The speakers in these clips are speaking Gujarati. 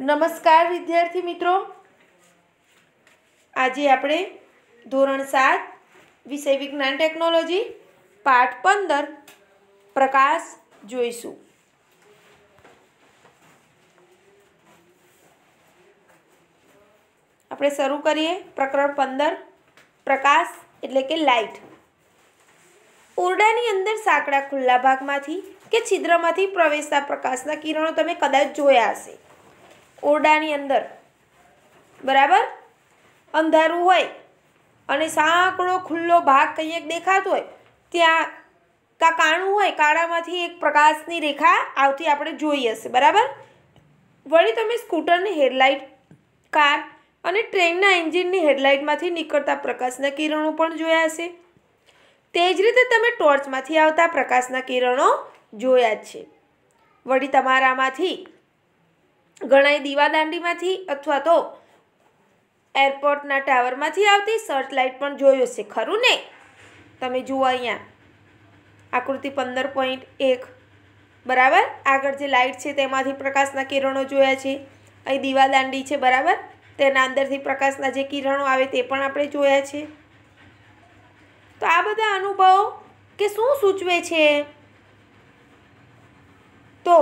નમસ્કાર વિદ્યાર્થી મિત્રો આજે આપણે ધોરણ સાત વિષય વિજ્ઞાન ટેકનોલોજી પાઠ પંદર પ્રકાશ જોઈશું આપણે શરૂ કરીએ પ્રકરણ પંદર પ્રકાશ એટલે કે લાઇટ ઓરડાની અંદર સાંકડા ખુલ્લા ભાગમાંથી કે છિદ્રમાંથી પ્રવેશતા પ્રકાશના કિરણો તમે કદાચ જોયા હશે ઓરડાની અંદર બરાબર અંધારું હોય અને સાંકડો ખુલ્લો ભાગ કંઈ એક દેખાતો હોય ત્યાં કાં કાણું હોય કાળામાંથી એક પ્રકાશની રેખા આવતી આપણે જોઈ હશે બરાબર વળી તમે સ્કૂટરની હેડલાઇટ કાર અને ટ્રેનના એન્જિનની હેડલાઇટમાંથી નીકળતા પ્રકાશના કિરણો પણ જોયા હશે તે જ રીતે તમે ટોર્ચમાંથી આવતા પ્રકાશના કિરણો જોયા છે વળી તમારામાંથી ઘણાએ દીવાદાંડીમાંથી અથવા તો એરપોર્ટના ટાવરમાંથી આવતી સર્ચ લાઇટ પણ જોયો છે ખરું ને તમે જુઓ અહીંયા આકૃતિ પંદર પોઈન્ટ એક બરાબર આગળ જે લાઇટ છે તેમાંથી પ્રકાશના કિરણો જોયા છે અહીં દીવાદાંડી છે બરાબર તેના અંદરથી પ્રકાશના જે કિરણો આવે તે પણ આપણે જોયા છે તો આ બધા અનુભવો કે શું સૂચવે છે તો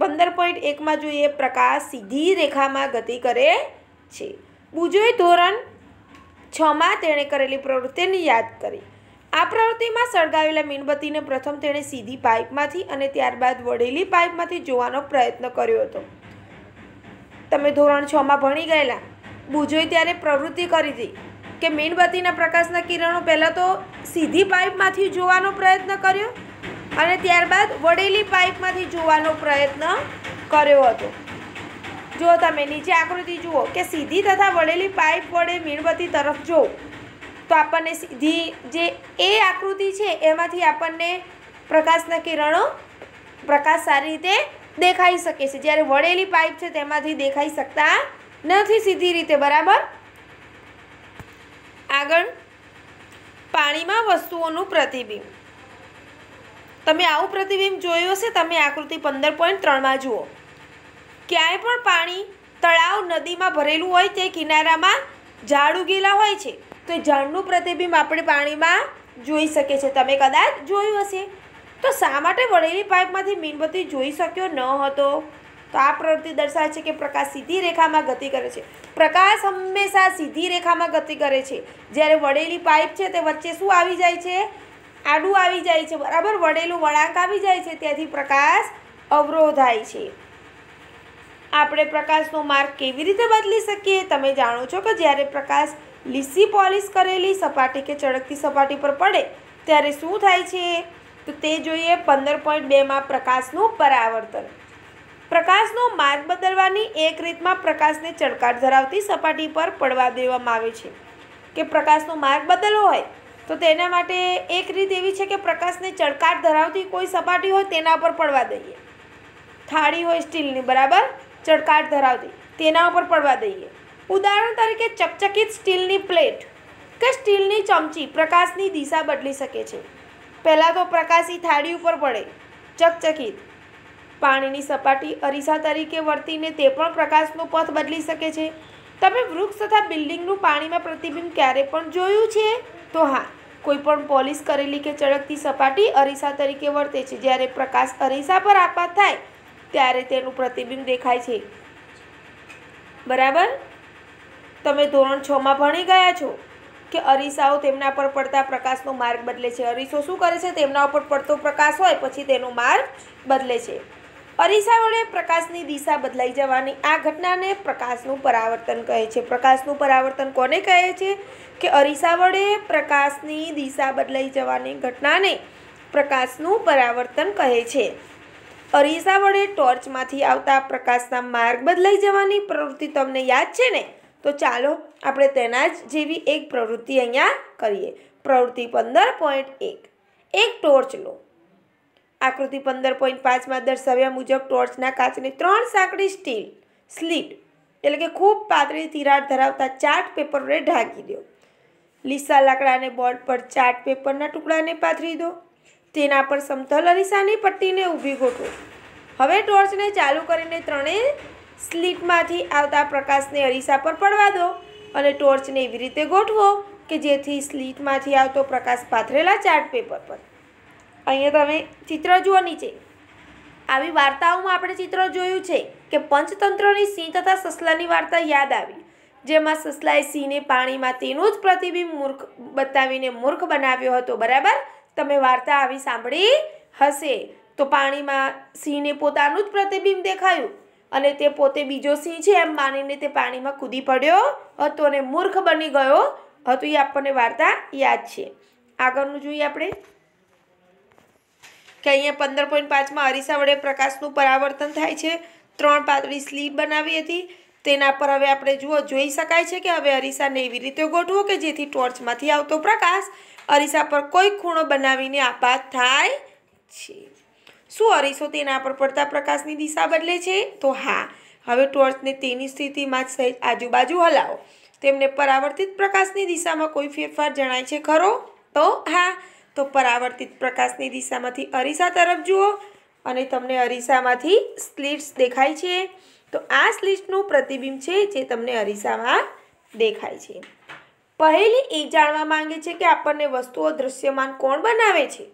પંદર પોઈન્ટ એકમાં જોઈએ પ્રકાશ સીધી રેખામાં ગતિ કરે છે બુજોએ ધોરણ છમાં તેણે કરેલી પ્રવૃત્તિને યાદ કરી આ પ્રવૃત્તિમાં સળગાવેલા મીણબત્તીને પ્રથમ તેણે સીધી પાઇપમાંથી અને ત્યારબાદ વળેલી પાઇપમાંથી જોવાનો પ્રયત્ન કર્યો હતો તમે ધોરણ છમાં ભણી ગયેલા બુજોએ ત્યારે પ્રવૃત્તિ કરી હતી કે મીણબત્તીના પ્રકાશના કિરણો પહેલાં તો સીધી પાઇપમાંથી જોવાનો પ્રયત્ન કર્યો અને ત્યારબાદ વડેલી પાઇપમાંથી જોવાનો પ્રયત્ન કર્યો હતો જો તમે નીચે આકૃતિ જુઓ કે સીધી તથા વડેલી પાઇપ વડે મીણબત્તી તરફ જો તો આપણને સીધી જે એ આકૃતિ છે એમાંથી આપણને પ્રકાશના કિરણો પ્રકાશ સારી રીતે દેખાઈ શકે છે જ્યારે વળેલી પાઇપ છે તેમાંથી દેખાઈ શકતા નથી સીધી રીતે બરાબર આગળ પાણીમાં વસ્તુઓનું પ્રતિબિંબ તમે આવું પ્રતિબિંબ જોયું હશે તમે આકૃતિ પંદર પોઈન્ટ ત્રણમાં જુઓ ક્યાંય પણ પાણી તળાવ નદીમાં ભરેલું હોય તે કિનારામાં ઝાડ ઉગેલા હોય છે તો એ ઝાડનું પ્રતિબિંબ આપણે પાણીમાં જોઈ શકીએ છીએ તમે કદાચ જોયું હશે તો શા માટે વળેલી પાઇપમાંથી મીણબત્તી જોઈ શક્યો ન હતો તો આ પ્રવૃત્તિ દર્શાવે છે કે પ્રકાશ સીધી રેખામાં ગતિ કરે છે પ્રકાશ હંમેશા સીધી રેખામાં ગતિ કરે છે જ્યારે વળેલી પાઇપ છે તે વચ્ચે શું આવી જાય છે આડું આવી જાય છે બરાબર વળેલું વળાંક આવી જાય છે ત્યાંથી પ્રકાશ અવરોધાય છે આપણે પ્રકાશનો માર્ગ કેવી રીતે બદલી શકીએ તમે જાણો છો કે જ્યારે પ્રકાશ લીસી પોલિશ કરેલી સપાટી કે ચળકતી સપાટી પર પડે ત્યારે શું થાય છે તો તે જોઈએ પંદર પોઈન્ટ બેમાં પ્રકાશનું પરાવર્તન પ્રકાશનો માર્ગ બદલવાની એક રીતમાં પ્રકાશને ચળકાટ ધરાવતી સપાટી પર પડવા દેવામાં આવે છે કે પ્રકાશનો માર્ગ બદલવો હોય તો તેના માટે એક રીત એવી છે કે પ્રકાશને ચળકાટ ધરાવતી કોઈ સપાટી હોય તેના ઉપર પડવા દઈએ થાળી હોય સ્ટીલની બરાબર ચળકાટ ધરાવતી તેના ઉપર પડવા દઈએ ઉદાહરણ તરીકે ચકચકિત સ્ટીલની પ્લેટ કે સ્ટીલની ચમચી પ્રકાશની દિશા બદલી શકે છે પહેલાં તો પ્રકાશ એ થાળી ઉપર પડે ચકચકિત પાણીની સપાટી અરીસા તરીકે વર્તીને તે પણ પ્રકાશનો પથ બદલી શકે છે તમે વૃક્ષ તથા બિલ્ડિંગનું પાણીમાં પ્રતિબિંબ ક્યારે પણ જોયું છે તો હા કોઈપણ પોલિશ કરેલી કે ચળકતી સપાટી અરીસા તરીકે વર્તે છે જ્યારે પ્રકાશ અરીસા પર આપાત થાય ત્યારે તેનું પ્રતિબિંબ દેખાય છે બરાબર તમે ધોરણ છમાં ભણી ગયા છો કે અરીસાઓ તેમના પર પડતા પ્રકાશનો માર્ગ બદલે છે અરીસો શું કરે છે તેમના ઉપર પડતો પ્રકાશ હોય પછી તેનો માર્ગ બદલે છે અરીસા વડે પ્રકાશની દિશા બદલાઈ જવાની આ ઘટનાને પ્રકાશનું પરાવર્તન કહે છે પ્રકાશનું પરાવર્તન કોને કહે છે કે અરીસા વડે પ્રકાશની દિશા બદલાઈ જવાની ઘટનાને પ્રકાશનું પરાવર્તન કહે છે અરીસા વડે ટોર્ચમાંથી આવતા પ્રકાશના માર્ગ બદલાઈ જવાની પ્રવૃત્તિ તમને યાદ છે ને તો ચાલો આપણે તેના જ જેવી એક પ્રવૃત્તિ અહીંયા કરીએ પ્રવૃત્તિ પંદર પોઈન્ટ એક એક ટોર્ચ લો આકૃતિ પંદર પોઈન્ટ પાંચમાં દર્શાવ્યા મુજબ ટોર્ચના કાચની ત્રણ સાંકડી સ્ટીલ સ્લીટ એટલે કે ખૂબ પાતળી તિરાડ ધરાવતા ચાર્ટ પેપરને ઢાંકી દો લીસા લાકડાને બોર્ડ પર ચાર્ટ પેપરના ટુકડાને પાથરી દો તેના પર સમતલ અરીસાની પટ્ટીને ઊભી ગોઠવો હવે ટોર્ચને ચાલુ કરીને ત્રણેય સ્લીટમાંથી આવતા પ્રકાશને અરીસા પર પડવા દો અને ટોર્ચને એવી રીતે ગોઠવો કે જેથી સ્લીટમાંથી આવતો પ્રકાશ પાથરેલા ચાર્ટ પેપર પર અહીંયા તમે ચિત્ર જુઓ નીચે આવી વાર્તાઓમાં આપણે ચિત્ર જોયું છે કે પંચતંત્રની સિંહ તથા સસલાની વાર્તા યાદ આવી જેમાં સસલાએ સિંહને પાણીમાં તેનું જ પ્રતિબિંબ મૂર્ખ બતાવીને મૂર્ખ બનાવ્યો હતો બરાબર તમે વાર્તા આવી સાંભળી હશે તો પાણીમાં સિંહને પોતાનું જ પ્રતિબિંબ દેખાયું અને તે પોતે બીજો સિંહ છે એમ માનીને તે પાણીમાં કૂદી પડ્યો હતો અને મૂર્ખ બની ગયો હતો એ આપણને વાર્તા યાદ છે આગળનું જોઈએ આપણે કે અહીંયા પંદર પોઈન્ટ પાંચમાં અરીસા વડે પ્રકાશનું પરાવર્તન થાય છે ત્રણ પાતળી સ્લીપ બનાવી હતી તેના પર હવે આપણે જુઓ જોઈ શકાય છે કે હવે અરીસાને એવી રીતે ગોઠવો કે જેથી ટોર્ચમાંથી આવતો પ્રકાશ અરીસા પર કોઈ ખૂણો બનાવીને આપાત થાય છે શું અરીસો તેના પર પડતા પ્રકાશની દિશા બદલે છે તો હા હવે ટોર્ચને તેની સ્થિતિમાં જ સહિત આજુબાજુ હલાવો તેમને પરાવર્તિત પ્રકાશની દિશામાં કોઈ ફેરફાર જણાય છે ખરો તો હા તો પરાવર્તિત પ્રકાશની દિશામાંથી અરીસા તરફ જુઓ અને તમને અરીસામાંથી સ્લિટ્સ દેખાય છે તો આ સ્લિટ્સનું પ્રતિબિંબ છે જે તમને અરીસામાં દેખાય છે પહેલી એ જાણવા માંગે છે કે આપણને વસ્તુઓ દ્રશ્યમાન કોણ બનાવે છે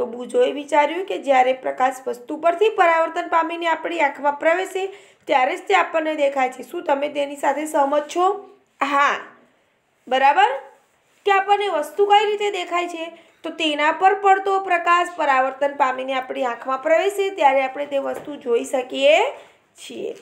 તો બુજોએ વિચાર્યું કે જ્યારે પ્રકાશ વસ્તુ પરથી પરાવર્તન પામીને આપણી આંખમાં પ્રવેશે ત્યારે જ તે આપણને દેખાય છે શું તમે તેની સાથે સહમત છો હા બરાબર કે આપણને વસ્તુ કઈ રીતે દેખાય છે તો તેના પર પડતો પ્રકાશ પરાવર્તન પામીને આપણી આંખમાં પ્રવેશે ત્યારે આપણે તે વસ્તુ જોઈ શકીએ છીએ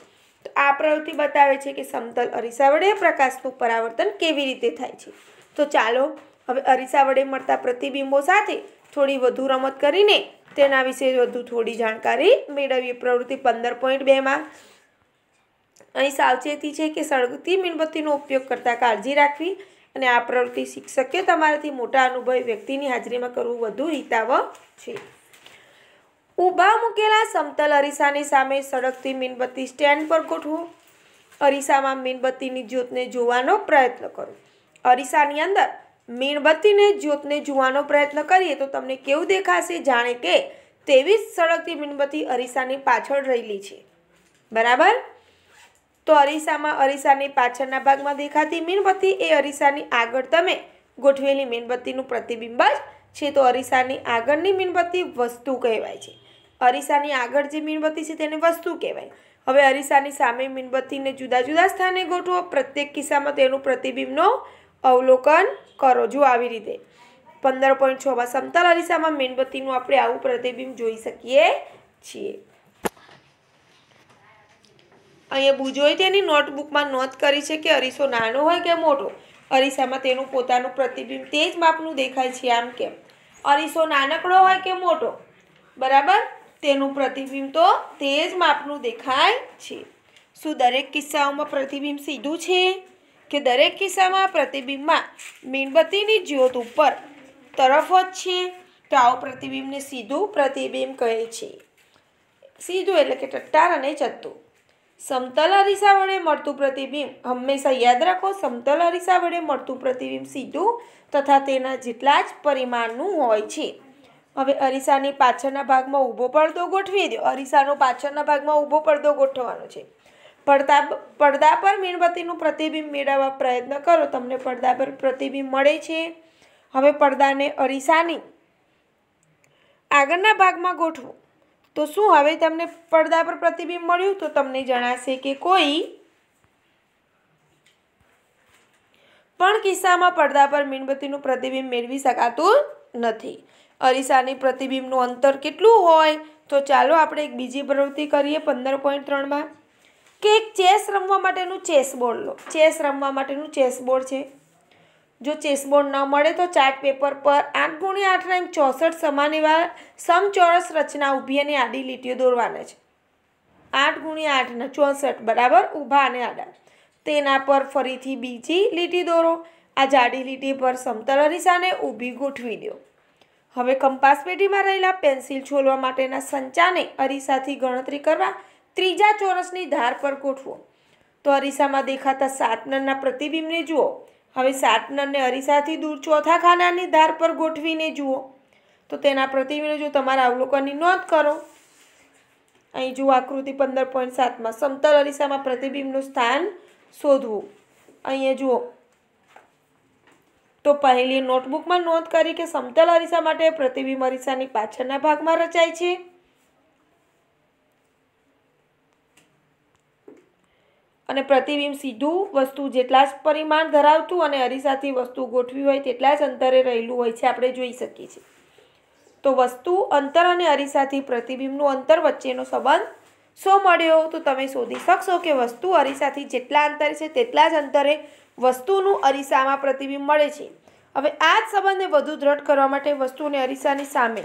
તો આ પ્રવૃત્તિ બતાવે છે કે સમતલ અરીસા વડે પ્રકાશનું પરાવર્તન કેવી રીતે થાય છે તો ચાલો હવે અરીસા વડે મળતા પ્રતિબિંબો સાથે થોડી વધુ રમત કરીને તેના વિશે વધુ થોડી જાણકારી મેળવીએ પ્રવૃત્તિ પંદર પોઈન્ટ બેમાં અહીં સાવચેતી છે કે સળગતી મીણબત્તીનો ઉપયોગ કરતાં કાળજી રાખવી અને આ પ્રવૃત્તિ શિક્ષકે તમારાથી મોટા અનુભવી વ્યક્તિની હાજરીમાં કરવું વધુ હિતાવ છે ઊભા મૂકેલા સમતલ અરીસાની સામે સડકથી મીણબત્તી સ્ટેન્ડ પર ગોઠવો અરીસામાં મીણબત્તીની જ્યોતને જોવાનો પ્રયત્ન કરો અરીસાની અંદર મીણબત્તીને જ્યોતને જોવાનો પ્રયત્ન કરીએ તો તમને કેવું દેખાશે જાણે કે તેવી જ સડકથી મીણબત્તી અરીસાની પાછળ રહેલી છે બરાબર તો અરીસામાં અરીસાની પાછળના ભાગમાં દેખાતી મીણબત્તી એ અરીસાની આગળ તમે ગોઠવેલી મીણબત્તીનું પ્રતિબિંબ જ છે તો અરીસાની આગળની મીણબત્તી વસ્તુ કહેવાય છે અરીસાની આગળ જે મીણબત્તી છે તેને વસ્તુ કહેવાય હવે અરીસાની સામે મીણબત્તીને જુદા જુદા સ્થાને ગોઠવો પ્રત્યેક કિસ્સામાં તેનું પ્રતિબિંબનો અવલોકન કરો જો આવી રીતે પંદર પોઈન્ટ છમાં સમતલ અરીસામાં મીણબત્તીનું આપણે આવું પ્રતિબિંબ જોઈ શકીએ છીએ અહીંયા બુજોએ તેની નોટબુકમાં નોંધ કરી છે કે અરીસો નાનો હોય કે મોટો અરીસામાં તેનું પોતાનું પ્રતિબિંબ તે જ માપનું દેખાય છે આમ કેમ અરીસો નાનકડો હોય કે મોટો બરાબર તેનું પ્રતિબિંબ તો તે જ માપનું દેખાય છે શું દરેક કિસ્સાઓમાં પ્રતિબિંબ સીધું છે કે દરેક કિસ્સામાં પ્રતિબિંબમાં મીણબત્તીની જ્યોત ઉપર તરફ જ છે તો આવું પ્રતિબિંબને સીધું પ્રતિબિંબ કહે છે સીધું એટલે કે ટટ્ટાર અને ચત્તું સમતલ અરીસા વડે મળતું પ્રતિબિંબ હંમેશા યાદ રાખો સમતલ અરીસા વડે મળતું પ્રતિબિંબ સીધું તથા તેના જેટલા જ પરિમાણનું હોય છે હવે અરીસાની પાછળના ભાગમાં ઊભો પડદો ગોઠવી દો અરીસાનો પાછળના ભાગમાં ઊભો પડદો ગોઠવવાનો છે પડદા પડદા પર મીણબત્તીનું પ્રતિબિંબ મેળવવા પ્રયત્ન કરો તમને પડદા પર પ્રતિબિંબ મળે છે હવે પડદાને અરીસાની આગળના ભાગમાં ગોઠવો તો શું હવે તમને પડદા પર પ્રતિબિંબ મળ્યું તો તમને જણાશે કે કોઈ પણ કિસ્સામાં પડદા પર મીણબત્તીનું પ્રતિબિંબ મેળવી શકાતું નથી અરીસાની પ્રતિબિંબનું અંતર કેટલું હોય તો ચાલો આપણે એક બીજી પ્રવૃત્તિ કરીએ પંદર પોઈન્ટ ત્રણમાં કે એક ચેસ રમવા માટેનું ચેસ બોર્ડ લો ચેસ રમવા માટેનું ચેસ બોર્ડ છે જો ચેસબોર્ડ ન મળે તો ચાર્ટ પેપર પર આઠ ગુણ્યા આઠ રેન્ક ચોસઠ સમાન એવા સમચોરસ રચના ઊભી અને આડી લીટીઓ દોરવાના છે આઠ ગુણ્યા આઠના ચોસઠ બરાબર ઊભા અને આડા તેના પર ફરીથી બીજી લીટી દોરો આ જાડી લીટી પર સમતલ અરીસાને ઊભી ગોઠવી દો હવે કંપાસ પેટીમાં રહેલા પેન્સિલ છોલવા માટેના સંચાને અરીસાથી ગણતરી કરવા ત્રીજા ચોરસની ધાર પર ગોઠવો તો અરીસામાં દેખાતા સાત નંગના પ્રતિબિંબને જુઓ હવે શાર્પનરને અરીસાથી દૂર ચોથા ખાનાની ધાર પર ગોઠવીને જુઓ તો તેના પ્રતિબિંબ જો તમારા અવલોકનની નોંધ કરો અહીં જુઓ આકૃતિ પંદર પોઈન્ટ સાતમાં સમતલ અરીસામાં પ્રતિબિંબનું સ્થાન શોધવું અહીંયા જુઓ તો પહેલી નોટબુકમાં નોંધ કરી કે સમતલ અરીસા માટે પ્રતિબિંબ અરીસાની પાછળના ભાગમાં રચાય છે અને પ્રતિબિંબ સીધું વસ્તુ જેટલા જ પરિમાણ ધરાવતું અને અરીસાથી વસ્તુ ગોઠવી હોય તેટલા જ અંતરે રહેલું હોય છે આપણે જોઈ શકીએ છીએ તો વસ્તુ અંતર અને અરીસાથી પ્રતિબિંબનું અંતર વચ્ચેનો સંબંધ શો મળ્યો તો તમે શોધી શકશો કે વસ્તુ અરીસાથી જેટલા અંતરે છે તેટલા જ અંતરે વસ્તુનું અરીસામાં પ્રતિબિંબ મળે છે હવે આ જ સંબંધને વધુ દ્રઢ કરવા માટે વસ્તુને અરીસાની સામે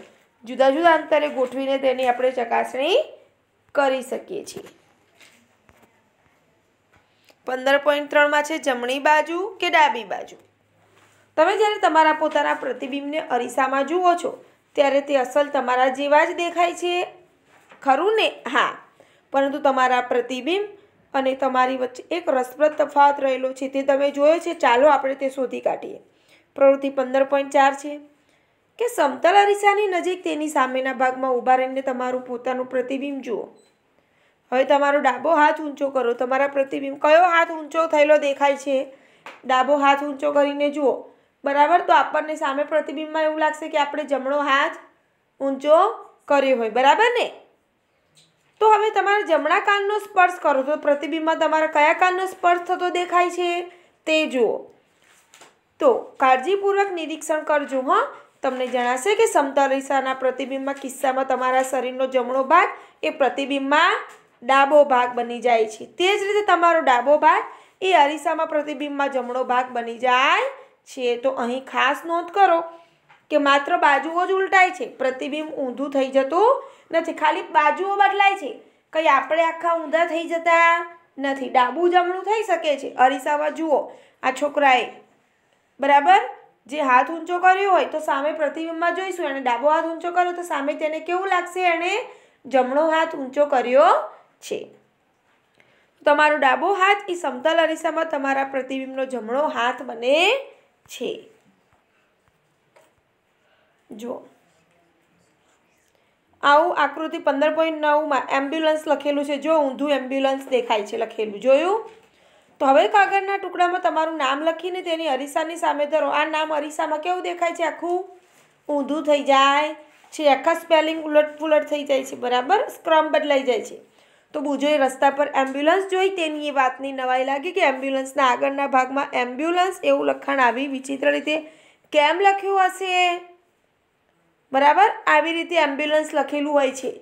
જુદા જુદા અંતરે ગોઠવીને તેની આપણે ચકાસણી કરી શકીએ છીએ પંદર પોઈન્ટ ત્રણમાં છે જમણી બાજુ કે ડાબી બાજુ તમે જ્યારે તમારા પોતાના પ્રતિબિંબને અરીસામાં જુઓ છો ત્યારે તે અસલ તમારા જેવા જ દેખાય છે ખરું ને હા પરંતુ તમારા પ્રતિબિંબ અને તમારી વચ્ચે એક રસપ્રદ તફાવત રહેલો છે તે તમે જોયો છે ચાલો આપણે તે શોધી કાઢીએ પ્રવૃત્તિ પંદર પોઈન્ટ ચાર છે કે સમતલ અરીસાની નજીક તેની સામેના ભાગમાં ઊભા રહીને તમારું પોતાનું પ્રતિબિંબ જુઓ હવે તમારો ડાબો હાથ ઊંચો કરો તમારા પ્રતિબિંબ કયો હાથ ઊંચો થયેલો દેખાય છે ડાબો હાથ ઊંચો કરીને જુઓ બરાબર તો આપણને સામે પ્રતિબિંબમાં એવું લાગશે કે આપણે જમણો હાથ ઊંચો કર્યો હોય બરાબર ને તો હવે તમારા જમણા કાનનો સ્પર્શ કરો તો પ્રતિબિંબમાં તમારા કયા કાનનો સ્પર્શ થતો દેખાય છે તે જુઓ તો કાળજીપૂર્વક નિરીક્ષણ કરજો હં તમને જણાશે કે સમતા રેસાના પ્રતિબિંબમાં કિસ્સામાં તમારા શરીરનો જમણો ભાગ એ પ્રતિબિંબમાં ડાબો ભાગ બની જાય છે તે જ રીતે તમારો ડાબો ભાગ એ અરીસામાં પ્રતિબિંબમાં જમણો ભાગ બની જાય છે તો અહીં ખાસ નોંધ કરો કે માત્ર બાજુઓ જ ઉલટાય છે પ્રતિબિંબ ઊંધું થઈ જતું નથી ખાલી બાજુઓ બદલાય છે કંઈ આપણે આખા ઊંધા થઈ જતા નથી ડાબું જમણું થઈ શકે છે અરીસામાં જુઓ આ છોકરાએ બરાબર જે હાથ ઊંચો કર્યો હોય તો સામે પ્રતિબિંબમાં જોઈશું એણે ડાબો હાથ ઊંચો કર્યો તો સામે તેને કેવું લાગશે એણે જમણો હાથ ઊંચો કર્યો છે તમારો ડાબો હાથ એ સમતલ અરીસામાં તમારા પ્રતિબિંબનો જમણો હાથ બને છે જો આવું આકૃતિ પંદર પોઈન્ટ નવમાં એમ્બ્યુલન્સ લખેલું છે જો ઊંધું એમ્બ્યુલન્સ દેખાય છે લખેલું જોયું તો હવે કાગળના ટુકડામાં તમારું નામ લખીને તેની અરીસાની સામે ધરો આ નામ અરીસામાં કેવું દેખાય છે આખું ઊંધું થઈ જાય છે આખા સ્પેલિંગ ઉલટ પુલટ થઈ જાય છે બરાબર સ્ક્રમ બદલાઈ જાય છે તો બુજોએ રસ્તા પર એમ્બ્યુલન્સ જોઈ તેની એ વાતની નવાઈ લાગી કે એમ્બ્યુલન્સના આગળના ભાગમાં એમ્બ્યુલન્સ એવું લખાણ આવી વિચિત્ર રીતે કેમ લખ્યું હશે બરાબર આવી રીતે એમ્બ્યુલન્સ લખેલું હોય છે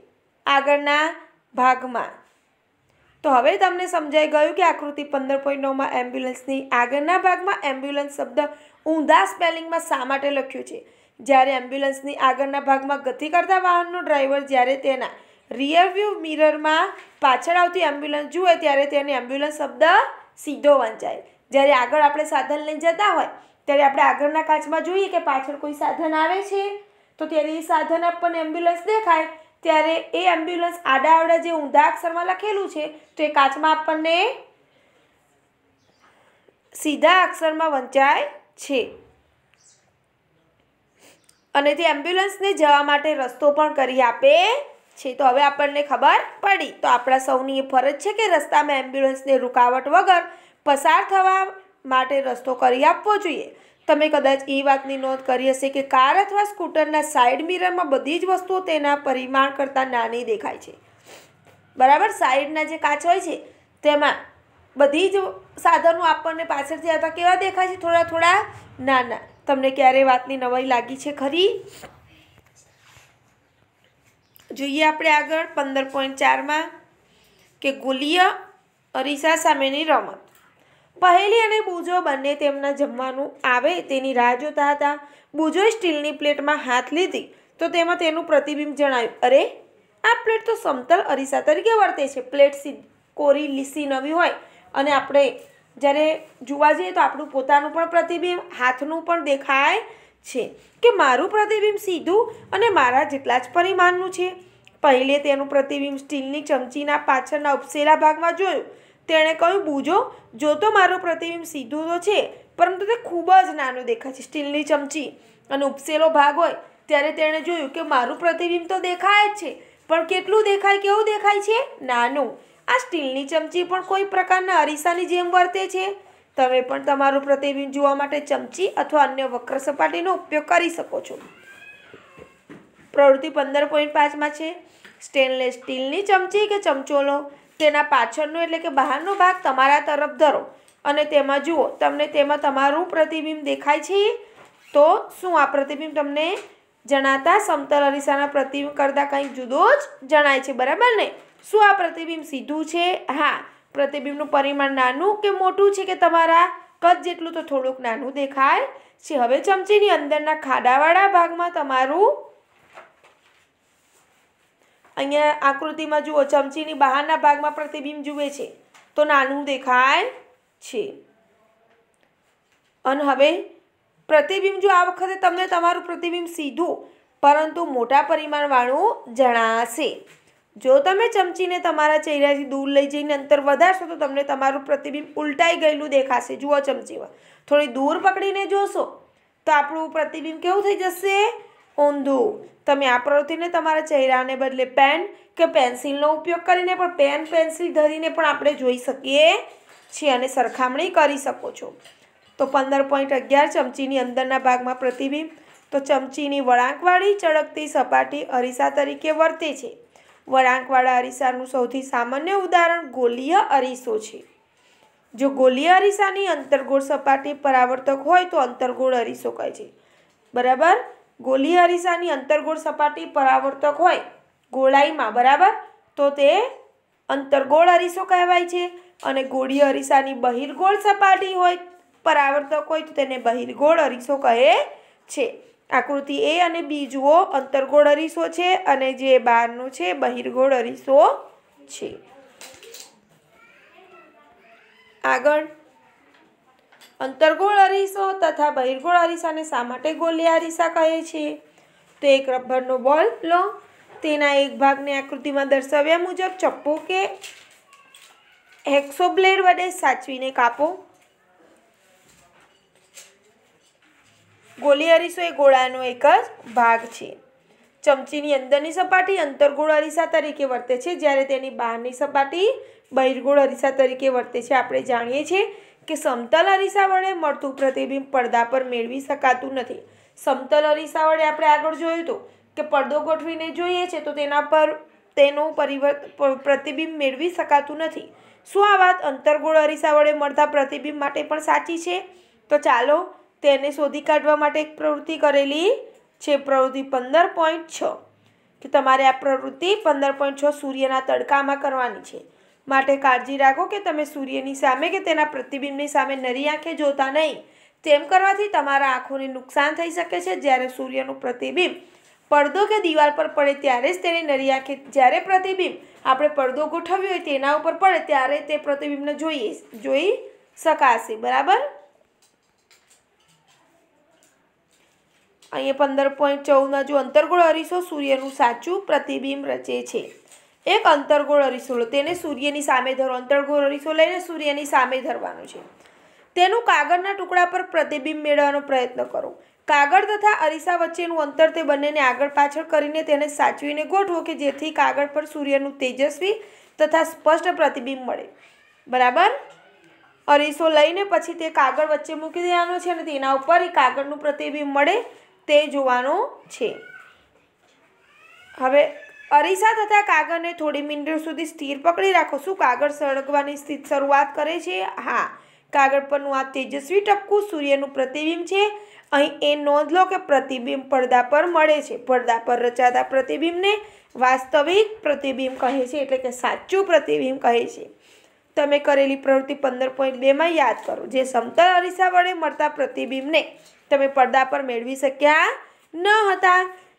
આગળના ભાગમાં તો હવે તમને સમજાઈ ગયું કે આકૃતિ પંદર પોઈન્ટ નવમાં એમ્બ્યુલન્સની આગળના ભાગમાં એમ્બ્યુલન્સ શબ્દ ઊંધા સ્પેલિંગમાં શા માટે લખ્યું છે જ્યારે એમ્બ્યુલન્સની આગળના ભાગમાં ગતિ કરતા વાહનનો ડ્રાઈવર જ્યારે તેના રિયરવ્યૂ મિરરમાં પાછળ આવતી એમ્બ્યુલન્સ જુએ ત્યારે તેને એમ્બ્યુલન્સ શબ્દ સીધો વંચાય જ્યારે આગળ આપણે સાધન લઈને જતા હોય ત્યારે આપણે આગળના કાચમાં જોઈએ કે પાછળ કોઈ સાધન આવે છે તો ત્યારે એ સાધન આપણને એમ્બ્યુલન્સ દેખાય ત્યારે એ એમ્બ્યુલન્સ આડા આવડા જે ઊંધા અક્ષરમાં લખેલું છે તો એ કાચમાં આપણને સીધા અક્ષરમાં વંચાય છે અને તે એમ્બ્યુલન્સને જવા માટે રસ્તો પણ કરી આપે છે તો હવે આપણને ખબર પડી તો આપણા સૌની એ ફરજ છે કે રસ્તામાં એમ્બ્યુલન્સને રૂકાવટ વગર પસાર થવા માટે રસ્તો કરી આપવો જોઈએ તમે કદાચ એ વાતની નોંધ કરી હશે કે કાર અથવા સ્કૂટરના સાઇડ મિરરમાં બધી જ વસ્તુઓ તેના પરિમાણ કરતાં નાની દેખાય છે બરાબર સાઇડના જે કાચ હોય છે તેમાં બધી જ સાધનો આપણને પાછળથી આવતા કેવા દેખાય છે થોડા થોડા નાના તમને ક્યારે વાતની નવાઈ લાગી છે ખરી જોઈએ આપણે આગળ પંદર પોઈન્ટ ચારમાં કે ગુલીય અરીસા સામેની રમત પહેલી અને બુજો બંને તેમના જમવાનું આવે તેની રાહ જોતા હતા બુજોએ સ્ટીલની પ્લેટમાં હાથ લીધી તો તેમાં તેનું પ્રતિબિંબ જણાવ્યું અરે આ પ્લેટ તો સમતલ અરીસા તરીકે વર્તે છે પ્લેટ સી કોરી લીસી નવી હોય અને આપણે જ્યારે જોવા જઈએ તો આપણું પોતાનું પણ પ્રતિબિંબ હાથનું પણ દેખાય છે કે મારું પ્રતિબિંબ સીધું અને મારા જેટલા જ પરિમાણનું છે પહેલે તેનું પ્રતિબિંબ સ્ટીલની ચમચીના પાછળના ઉપસેલા ભાગમાં જોયું તેણે કહ્યું બૂજો જો તો મારું પ્રતિબિંબ સીધું તો છે પરંતુ તે ખૂબ જ નાનું દેખાય છે સ્ટીલની ચમચી અને ઉપસેલો ભાગ હોય ત્યારે તેણે જોયું કે મારું પ્રતિબિંબ તો દેખાય જ છે પણ કેટલું દેખાય કેવું દેખાય છે નાનું આ સ્ટીલની ચમચી પણ કોઈ પ્રકારના અરીસાની જેમ વર્તે છે તમે પણ તમારું પ્રતિબિંબ જોવા માટે ચમચી અથવા અન્ય વક્ર સપાટીનો ઉપયોગ કરી શકો છો પ્રવૃત્તિ પંદર પોઈન્ટ પાંચમાં છે સ્ટેનલેસ સ્ટીલની ચમચી કે ચમચો લો તેના પાછળનો એટલે કે બહારનો ભાગ તમારા તરફ ધરો અને તેમાં જુઓ તમને તેમાં તમારું પ્રતિબિંબ દેખાય છે તો શું આ પ્રતિબિંબ તમને જણાતા સમતલ અરીસાના પ્રતિબિંબ કરતાં કંઈક જુદો જ જણાય છે બરાબર ને શું આ પ્રતિબિંબ સીધું છે હા પ્રતિબિંબનું પરિમાણ નાનું કે મોટું છે કે તમારા કદ જેટલું તો થોડુંક નાનું દેખાય છે હવે ચમચીની અંદરના ખાડાવાળા ભાગમાં તમારું અહીંયા આકૃતિમાં જુઓ ચમચીની બહારના ભાગમાં પ્રતિબિંબ જુએ છે તો નાનું દેખાય છે અને હવે પ્રતિબિંબ જો આ વખતે તમને તમારું પ્રતિબિંબ સીધું પરંતુ મોટા પરિમાણવાળું જણાશે જો તમે ચમચીને તમારા ચહેરાથી દૂર લઈ જઈને અંતર વધારશો તો તમને તમારું પ્રતિબિંબ ઉલટાઈ ગયેલું દેખાશે જુઓ ચમચીમાં થોડી દૂર પકડીને જોશો તો આપણું પ્રતિબિંબ કેવું થઈ જશે ઊંધું તમે આ પ્રવૃત્તિને તમારા ચહેરાને બદલે પેન કે પેન્સિલનો ઉપયોગ કરીને પણ પેન પેન્સિલ ધરીને પણ આપણે જોઈ શકીએ છીએ અને સરખામણી કરી શકો છો તો પંદર પોઈન્ટ અગિયાર ચમચીની અંદરના ભાગમાં પ્રતિબિંબ તો ચમચીની વળાંકવાળી ચળકતી સપાટી અરીસા તરીકે વર્તે છે વળાંકવાળા અરીસાનું સૌથી સામાન્ય ઉદાહરણ ગોલીય અરીસો છે જો ગોલીય અરીસાની અંતર્ગોળ સપાટી પરાવર્તક હોય તો અંતર્ગોળ અરીસો કહે છે બરાબર ગોલી અરીસાની અંતર્ગોળ સપાટી પરાવર્તક હોય ગોળાઈમાં બરાબર તો તે અંતર્ગોળ અરીસો કહેવાય છે અને ગોળી અરીસાની બહિર્ગોળ સપાટી હોય પરાવર્તક હોય તો તેને બહિર્ગોળ અરીસો કહે છે આકૃતિ એ અને બી જુઓ અંતર્ગોળ અરીસો છે અને જે બહારનું છે બહિર્ગોળ અરીસો છે આગળ અંતર્ગોળ અરીસો તથા બહિર્ગોળ અરીસાને શા માટે ગોલીય અરીસા કહે છે તો એક રબરનો બોલ લો તેના એક ભાગને આકૃતિમાં દર્શાવ્યા મુજબ ચપ્પો કે હેક્સો બ્લેડ વડે સાચવીને કાપો ગોલી અરીસો એ ગોળાનો એક જ ભાગ છે ચમચીની અંદરની સપાટી અંતરગોળ અરીસા તરીકે વર્તે છે જ્યારે તેની બહારની સપાટી બહિર્ગોળ અરીસા તરીકે વર્તે છે આપણે જાણીએ છીએ કે સમતલ અરીસા વડે મળતું પ્રતિબિંબ પડદા પર મેળવી શકાતું નથી સમતલ અરીસા વડે આપણે આગળ જોયું હતું કે પડદો ગોઠવીને જોઈએ છે તો તેના પર તેનું પરિવર્ત પ્રતિબિંબ મેળવી શકાતું નથી શું આ વાત અંતરગોળ અરીસા વડે મળતા પ્રતિબિંબ માટે પણ સાચી છે તો ચાલો તેને શોધી કાઢવા માટે એક પ્રવૃત્તિ કરેલી છે પ્રવૃત્તિ પંદર પોઈન્ટ છ કે તમારે આ પ્રવૃત્તિ પંદર પોઈન્ટ છ સૂર્યના તડકામાં કરવાની છે માટે કાળજી રાખો કે તમે સૂર્યની સામે કે તેના પ્રતિબિંબની સામે નરી આંખે જોતા નહીં તેમ કરવાથી તમારા આંખોને નુકસાન થઈ શકે છે જ્યારે સૂર્યનું પ્રતિબિંબ પડદો કે દિવાલ પર પડે ત્યારે જ તેની નરી આંખે જ્યારે પ્રતિબિંબ આપણે પડદો ગોઠવ્યો હોય તેના ઉપર પડે ત્યારે તે પ્રતિબિંબને જોઈએ જોઈ શકાશે બરાબર અહીંયા પંદર પોઈન્ટ ચૌદમાં જો અંતર્ગોળ અરીસો સૂર્યનું સાચું પ્રતિબિંબ રચે છે એક અંતર્ગોળ અરીસો લો તેને સૂર્યની સામે ધરો અંતર્ગોળ અરીસો લઈને સૂર્યની સામે ધરવાનું છે તેનું કાગળના ટુકડા પર પ્રતિબિંબ મેળવવાનો પ્રયત્ન કરો કાગળ તથા અરીસા વચ્ચેનું અંતર તે બંનેને આગળ પાછળ કરીને તેને સાચવીને ગોઠવો કે જેથી કાગળ પર સૂર્યનું તેજસ્વી તથા સ્પષ્ટ પ્રતિબિંબ મળે બરાબર અરીસો લઈને પછી તે કાગળ વચ્ચે મૂકી દેવાનો છે અને તેના ઉપર કાગળનું પ્રતિબિંબ મળે તે જોવાનું છે હવે અરીસા તથા કાગળને થોડી મિનિટ સુધી સ્થિર પકડી રાખો શું કાગળ સળગવાની સ્થિત શરૂઆત કરે છે હા કાગળ પરનું આ તેજસ્વી ટપકું સૂર્યનું પ્રતિબિંબ છે અહીં એ નોંધ લો કે પ્રતિબિંબ પડદા પર મળે છે પડદા પર રચાતા પ્રતિબિંબને વાસ્તવિક પ્રતિબિંબ કહે છે એટલે કે સાચું પ્રતિબિંબ કહે છે તમે કરેલી પ્રવૃત્તિ પંદર પોઈન્ટ બેમાં યાદ કરો જે સમતલ અરીસા વડે મળતા પ્રતિબિંબને તમે પડદા પર મેળવી શક્યા ન હતા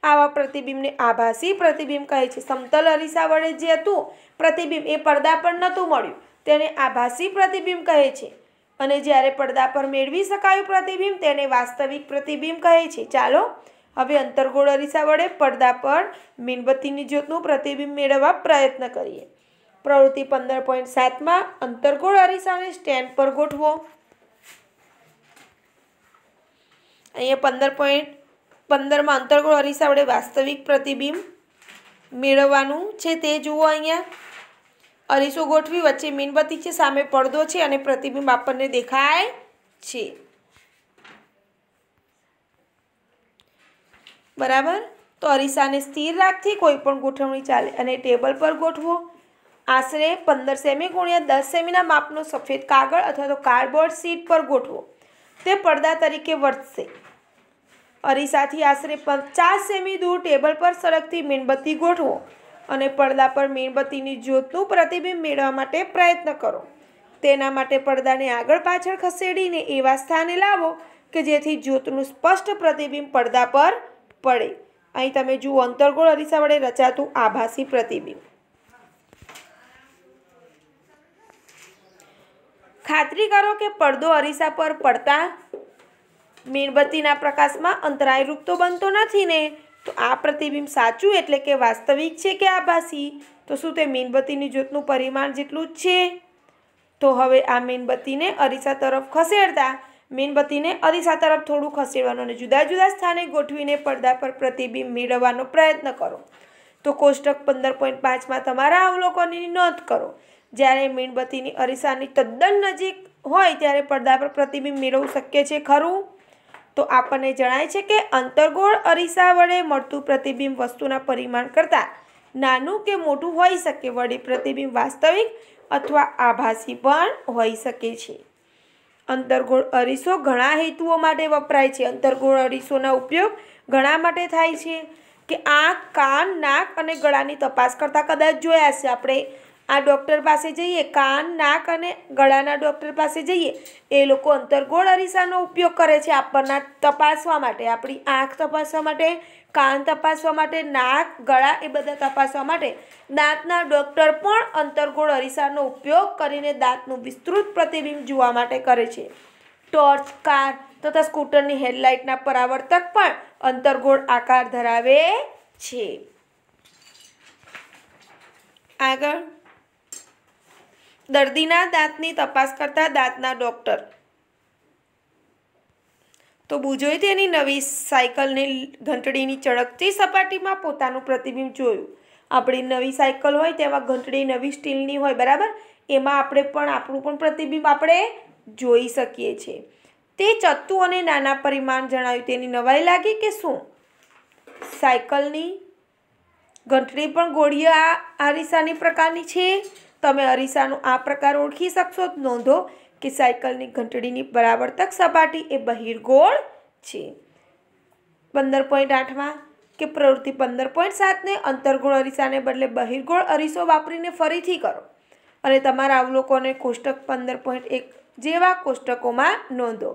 આવા પ્રતિબિંબને આભાસી પ્રતિબિંબ કહે છે સમતલ અરીસા વડે જે હતું પ્રતિબિંબ એ પડદા પર નહોતું મળ્યું તેને આભાસી પ્રતિબિંબ કહે છે અને જ્યારે પડદા પર મેળવી શકાયું પ્રતિબિંબ તેને વાસ્તવિક પ્રતિબિંબ કહે છે ચાલો હવે અંતર્ગોળ અરીસા વડે પડદા પર મીણબત્તીની જ્યોતનું પ્રતિબિંબ મેળવવા પ્રયત્ન કરીએ પ્રવૃત્તિ પંદર પોઈન્ટ સાતમાં અંતર્ગોળ અરીસાને સ્ટેન્ડ પર ગોઠવો અહીંયા પંદર પોઈન્ટ પંદરમાં અંતર્ગોળ અરીસા વડે વાસ્તવિક પ્રતિબિંબ મેળવવાનું છે તે જુઓ અહીંયા અરીસો ગોઠવી વચ્ચે મીણબત્તી છે સામે પડદો છે અને પ્રતિબિંબ આપણને દેખાય છે બરાબર તો અરીસાને સ્થિર રાખથી કોઈ પણ ગોઠવણી ચાલે અને ટેબલ પર ગોઠવો આશરે પંદર સેમી ગુણ્યા દસ સેમીના માપનો સફેદ કાગળ અથવા તો કાર્ડબોર્ડ શીટ પર ગોઠવો તે પડદા તરીકે વર્તશે અરીસાથી આશરે પચાસ સેમી દૂર ટેબલ પર સળગતી મીણબત્તી ગોઠવો અને પડદા પર મીણબત્તીની જ્યોતનું પ્રતિબિંબ મેળવવા માટે પ્રયત્ન કરો તેના માટે પડદાને આગળ પાછળ ખસેડીને એવા સ્થાને લાવો કે જેથી જ્યોતનું સ્પષ્ટ પ્રતિબિંબ પડદા પર પડે અહીં તમે જુઓ અંતરગોળ અરીસા વડે રચાતું આભાસી પ્રતિબિંબ ખાતરી કરો કે પડદો અરીસા પર પડતા મીણબત્તીના પ્રકાશમાં અંતરાય રૂપ તો બનતો નથી ને તો આ પ્રતિબિંબ સાચું એટલે કે વાસ્તવિક છે કે આભાસી તો શું તે મીણબત્તીની જ્યોતનું પરિમાણ જેટલું જ છે તો હવે આ મીણબત્તીને અરીસા તરફ ખસેડતા મીણબત્તીને અરીસા તરફ થોડું ખસેડવાનું અને જુદા જુદા સ્થાને ગોઠવીને પડદા પર પ્રતિબિંબ મેળવવાનો પ્રયત્ન કરો તો કોષ્ટક પંદર પોઈન્ટ પાંચમાં તમારા અવલોકનની નોંધ કરો જ્યારે મીણબત્તીની અરીસાની તદ્દન નજીક હોય ત્યારે પડદા પર પ્રતિબિંબ મેળવવું શક્ય છે ખરું તો આપણને જણાય છે કે અંતર્ગોળ અરીસા વડે મળતું પ્રતિબિંબ વસ્તુના પરિમાણ કરતાં નાનું કે મોટું હોઈ શકે વડે પ્રતિબિંબ વાસ્તવિક અથવા આભાસી પણ હોઈ શકે છે અંતર્ગોળ અરીસો ઘણા હેતુઓ માટે વપરાય છે અંતર્ગોળ અરીસોના ઉપયોગ ઘણા માટે થાય છે કે આંખ કાન નાક અને ગળાની તપાસ કરતાં કદાચ જોયા છે આપણે આ ડૉક્ટર પાસે જઈએ કાન નાક અને ગળાના ડૉક્ટર પાસે જઈએ એ લોકો અંતરગોળ અરીસાનો ઉપયોગ કરે છે આપણના તપાસવા માટે આપણી આંખ તપાસવા માટે કાન તપાસવા માટે નાક ગળા એ બધા તપાસવા માટે દાંતના ડૉક્ટર પણ અંતરગોળ અરીસાનો ઉપયોગ કરીને દાંતનું વિસ્તૃત પ્રતિબિંબ જોવા માટે કરે છે ટોર્ચ કાર તથા સ્કૂટરની હેડલાઇટના પરાવર્તક પણ અંતરગોળ આકાર ધરાવે છે આગળ દર્દીના દાંતની તપાસ કરતા દાંતના ડૉક્ટર તો બુજોએ તેની નવી સાયકલને ઘંટડીની ચળકતી સપાટીમાં પોતાનું પ્રતિબિંબ જોયું આપણી નવી સાયકલ હોય તેમાં ઘંટડી નવી સ્ટીલની હોય બરાબર એમાં આપણે પણ આપણું પણ પ્રતિબિંબ આપણે જોઈ શકીએ છીએ તે ચત્તુ અને નાના પરિમાણ જણાવ્યું તેની નવાઈ લાગી કે શું સાયકલની ઘંટડી પણ ગોળીય આ આરીસાની પ્રકારની છે તમે અરીસાનું આ પ્રકાર ઓળખી શકશો નોંધો કે સાયકલની ઘંટડીની પરાવર્તક સપાટી એ બહિર્ગોળ છે પંદર પોઈન્ટ આઠમાં કે પ્રવૃત્તિ પંદર પોઈન્ટ સાતને અંતર્ગોળ અરીસાને બદલે બહિર્ગોળ અરીસો વાપરીને ફરીથી કરો અને તમારા અવલોકોને કોષ્ટક પંદર પોઈન્ટ એક જેવા કોષ્ટકોમાં નોંધો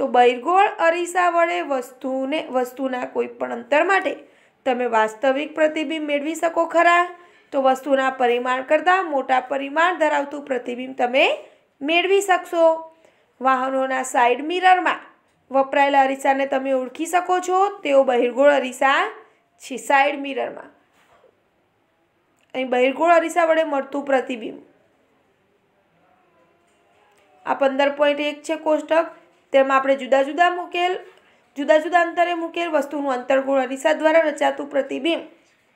તો બહિર્ગોળ અરીસા વડે વસ્તુને વસ્તુના કોઈપણ અંતર માટે તમે વાસ્તવિક પ્રતિબિંબ મેળવી શકો ખરા તો વસ્તુના પરિમાણ કરતાં મોટા પરિમાણ ધરાવતું પ્રતિબિંબ તમે મેળવી શકશો વાહનોના સાઇડ મિરરમાં વપરાયેલા અરીસાને તમે ઓળખી શકો છો તેઓ બહિર્ગોળ અરીસા છે સાઇડ મિરરમાં અહીં બહિર્ગોળ અરીસા વડે મળતું પ્રતિબિંબ આ પંદર પોઈન્ટ એક છે કોષ્ટક તેમાં આપણે જુદા જુદા મૂકેલ જુદા જુદા અંતરે મૂકેલ વસ્તુનું અંતરગોળ અરીસા દ્વારા રચાતું પ્રતિબિંબ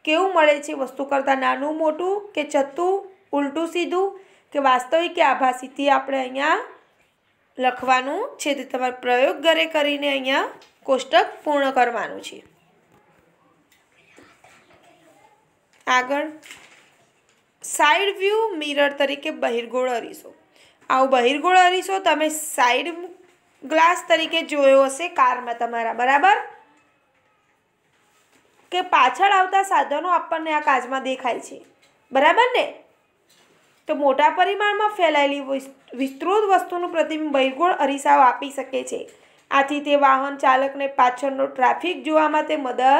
કેવું મળે છે વસ્તુ કરતાં નાનું મોટું કે જતું ઉલટું સીધું કે વાસ્તવિક કે આભાસીથી આપણે અહીંયા લખવાનું છે તે તમારે પ્રયોગ ઘરે કરીને અહીંયા કોષ્ટક પૂર્ણ કરવાનું છે આગળ સાઈડ વ્યૂ મિરર તરીકે બહિર્ગોળ અરીસો આવું બહિર્ગોળ અરીસો તમે સાઈડ ગ્લાસ તરીકે જોયો હશે કારમાં તમારા બરાબર કે પાછળ આવતા સાધનો આપણને આ કાચમાં દેખાય છે બરાબર ને તો મોટા પરિમાણમાં ફેલાયેલી વિસ્તૃત વસ્તુનું પ્રતિબિંબ બહિર્ગોળ અરીસાઓ આપી શકે છે આથી તે વાહન ચાલકને પાછળનો ટ્રાફિક જોવા માટે મદદ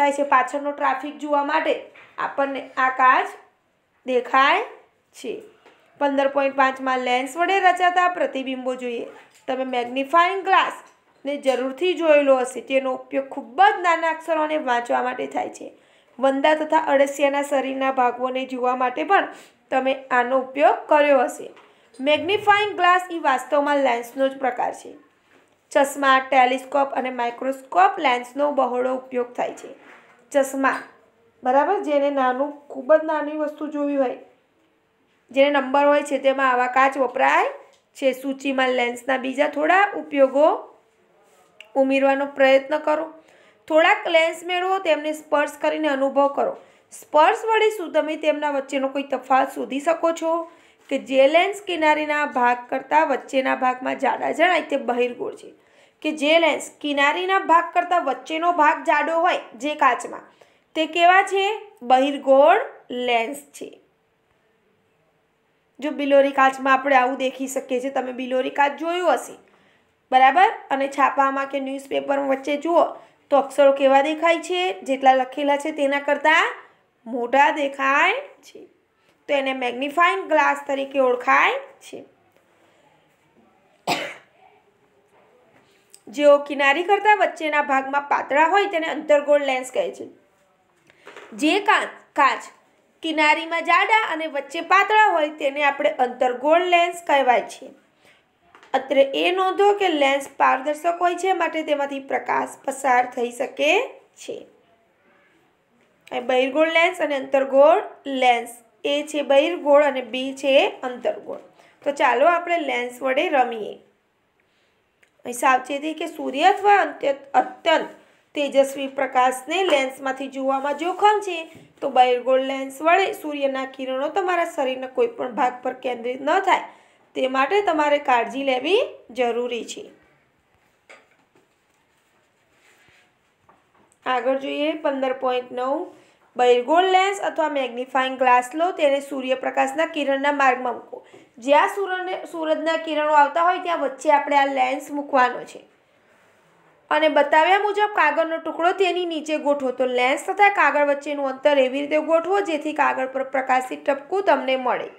થાય છે પાછળનો ટ્રાફિક જોવા માટે આપણને આ કાચ દેખાય છે પંદર પોઈન્ટ પાંચમાં લેન્સ વડે રચાતા પ્રતિબિંબો જોઈએ તમે મેગ્નિફાઈંગ ગ્લાસ ને જરૂરથી જોયેલો હશે તેનો ઉપયોગ ખૂબ જ નાના અક્ષરોને વાંચવા માટે થાય છે વંદા તથા અળસિયાના શરીરના ભાગોને જોવા માટે પણ તમે આનો ઉપયોગ કર્યો હશે મેગ્નિફાઈંગ ગ્લાસ એ વાસ્તવમાં લેન્સનો જ પ્રકાર છે ચશ્મા ટેલિસ્કોપ અને માઇક્રોસ્કોપ લેન્સનો બહોળો ઉપયોગ થાય છે ચશ્મા બરાબર જેને નાનું ખૂબ જ નાની વસ્તુ જોવી હોય જેને નંબર હોય છે તેમાં આવા કાચ વપરાય છે સૂચિમાં લેન્સના બીજા થોડા ઉપયોગો ઉમેરવાનો પ્રયત્ન કરો થોડાક લેન્સ મેળવો તેમને સ્પર્શ કરીને અનુભવ કરો સ્પર્શ વડે શું તમે તેમના વચ્ચેનો કોઈ તફાવત શોધી શકો છો કે જે લેન્સ કિનારીના ભાગ કરતાં વચ્ચેના ભાગમાં જાડા જણાય તે બહિર્ગોળ છે કે જે લેન્સ કિનારીના ભાગ કરતાં વચ્ચેનો ભાગ જાડો હોય જે કાચમાં તે કેવા છે બહિર્ગોળ લેન્સ છે જો બિલોરી કાચમાં આપણે આવું દેખી શકીએ છીએ તમે બિલોરી કાચ જોયું હશે બરાબર અને છાપામાં કે ન્યૂઝપેપર વચ્ચે જુઓ તો અક્ષરો કેવા દેખાય છે જેટલા લખેલા છે તેના કરતાં મોટા દેખાય છે તો એને મેગ્નિફાઈંગ ગ્લાસ તરીકે ઓળખાય છે જેઓ કિનારી કરતાં વચ્ચેના ભાગમાં પાતળા હોય તેને અંતરગોળ લેન્સ કહે છે જે કાચ કિનારીમાં જાડા અને વચ્ચે પાતળા હોય તેને આપણે અંતરગોળ લેન્સ કહેવાય છે અત્રે એ નોંધો કે લેન્સ પારદર્શક હોય છે માટે તેમાંથી પ્રકાશ પસાર થઈ શકે છે બહિર્ગોળ લેન્સ અને અંતર્ગોળ લેન્સ એ છે બહિર્ગોળ અને બી છે અંતર્ગોળ તો ચાલો આપણે લેન્સ વડે રમીએ સાવચેતી કે સૂર્ય અથવા અત્યંત તેજસ્વી પ્રકાશને લેન્સમાંથી જોવામાં જોખમ છે તો બહિર્ગોળ લેન્સ વડે સૂર્યના કિરણો તમારા શરીરના કોઈપણ ભાગ પર કેન્દ્રિત ન થાય તે માટે તમારે કાળજી લેવી જરૂરી છે આગળ જોઈએ પંદર પોઈન્ટ નવ બૈરગોળ લેન્સ અથવા મેગ્નિફાઇંગ ગ્લાસ લો તેને સૂર્યપ્રકાશના કિરણના માર્ગમાં મૂકો જ્યાં સૂર્યને સૂરજના કિરણો આવતા હોય ત્યાં વચ્ચે આપણે આ લેન્સ મૂકવાનો છે અને બતાવ્યા મુજબ કાગળનો ટુકડો તેની નીચે ગોઠવો તો લેન્સ તથા કાગળ વચ્ચેનું અંતર એવી રીતે ગોઠવો જેથી કાગળ પર પ્રકાશિત ટપકું તમને મળે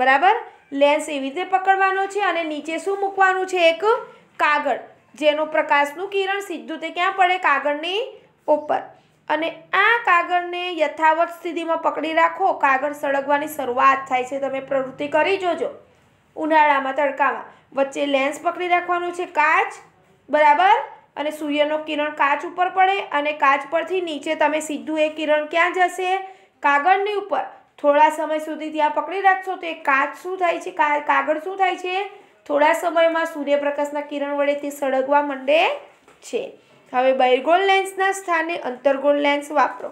બરાબર લેન્સ એવી રીતે પકડવાનો છે અને નીચે શું મૂકવાનું છે એક કાગળ જેનું પ્રકાશનું કિરણ સીધું તે ક્યાં પડે કાગળની ઉપર અને આ કાગળને યથાવત સ્થિતિમાં પકડી રાખો કાગળ સળગવાની શરૂઆત થાય છે તમે પ્રવૃત્તિ કરી જોજો ઉનાળામાં તડકામાં વચ્ચે લેન્સ પકડી રાખવાનું છે કાચ બરાબર અને સૂર્યનો કિરણ કાચ ઉપર પડે અને કાચ પરથી નીચે તમે સીધું એ કિરણ ક્યાં જશે કાગળની ઉપર થોડા સમય સુધી ત્યાં પકડી રાખશો તો એ કાચ શું થાય છે કાગળ શું થાય છે થોડા સમયમાં સૂર્યપ્રકાશના કિરણ વડે તે સળગવા માંડે છે હવે બહિર્ગોળ લેન્સના સ્થાને અંતર્ગોળ લેન્સ વાપરો